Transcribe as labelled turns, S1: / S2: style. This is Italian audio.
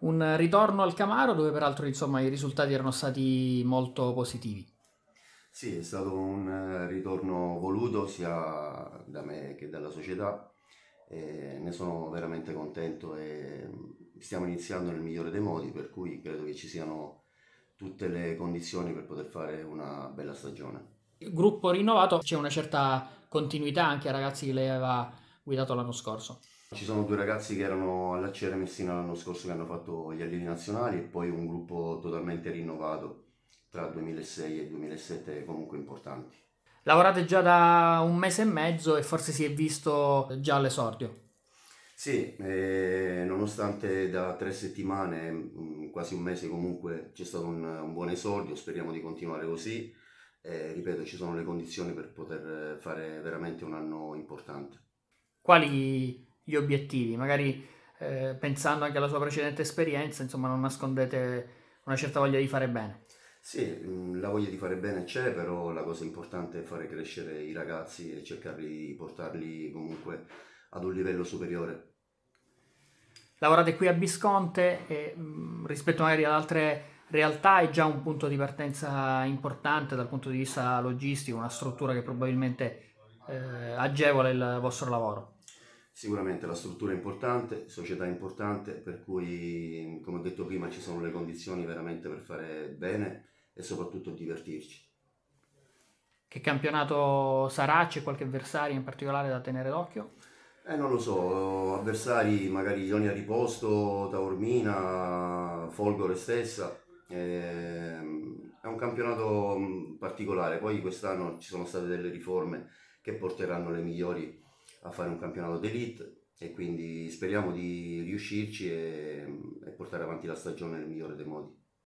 S1: Un ritorno al Camaro dove peraltro insomma, i risultati erano stati molto positivi.
S2: Sì, è stato un eh, ritorno voluto sia da me che dalla società, e ne sono veramente contento e stiamo iniziando nel migliore dei modi, per cui credo che ci siano tutte le condizioni per poter fare una bella stagione.
S1: Gruppo rinnovato, c'è una certa continuità anche ai ragazzi che lei aveva guidato l'anno scorso.
S2: Ci sono due ragazzi che erano all'ACR Messina l'anno scorso che hanno fatto gli allievi nazionali e poi un gruppo totalmente rinnovato tra 2006 e 2007 comunque importanti.
S1: Lavorate già da un mese e mezzo e forse si è visto già all'esordio.
S2: Sì, eh, nonostante da tre settimane, mm, quasi un mese comunque, c'è stato un, un buon esordio, speriamo di continuare così eh, ripeto, ci sono le condizioni per poter eh, fare veramente un anno importante.
S1: Quali gli obiettivi? Magari eh, pensando anche alla sua precedente esperienza, insomma, non nascondete una certa voglia di fare bene.
S2: Sì, mm, la voglia di fare bene c'è, però la cosa importante è fare crescere i ragazzi e cercare di portarli comunque ad un livello superiore.
S1: Lavorate qui a Bisconte e mh, mm, rispetto magari ad altre realtà è già un punto di partenza importante dal punto di vista logistico, una struttura che probabilmente eh, agevola il
S2: vostro lavoro. Sicuramente la struttura è importante, società è importante, per cui come ho detto prima ci sono le condizioni veramente per fare bene e soprattutto divertirci.
S1: Che campionato sarà? C'è qualche avversario in particolare da tenere
S2: d'occhio? Eh, non lo so, avversari magari Ioni a riposto, Taormina, Folgore stessa, Ehm, è un campionato mm, particolare, poi quest'anno ci sono state delle riforme che porteranno le migliori a fare un campionato d'elite e quindi speriamo di riuscirci e, mm, e portare avanti la stagione nel migliore dei modi.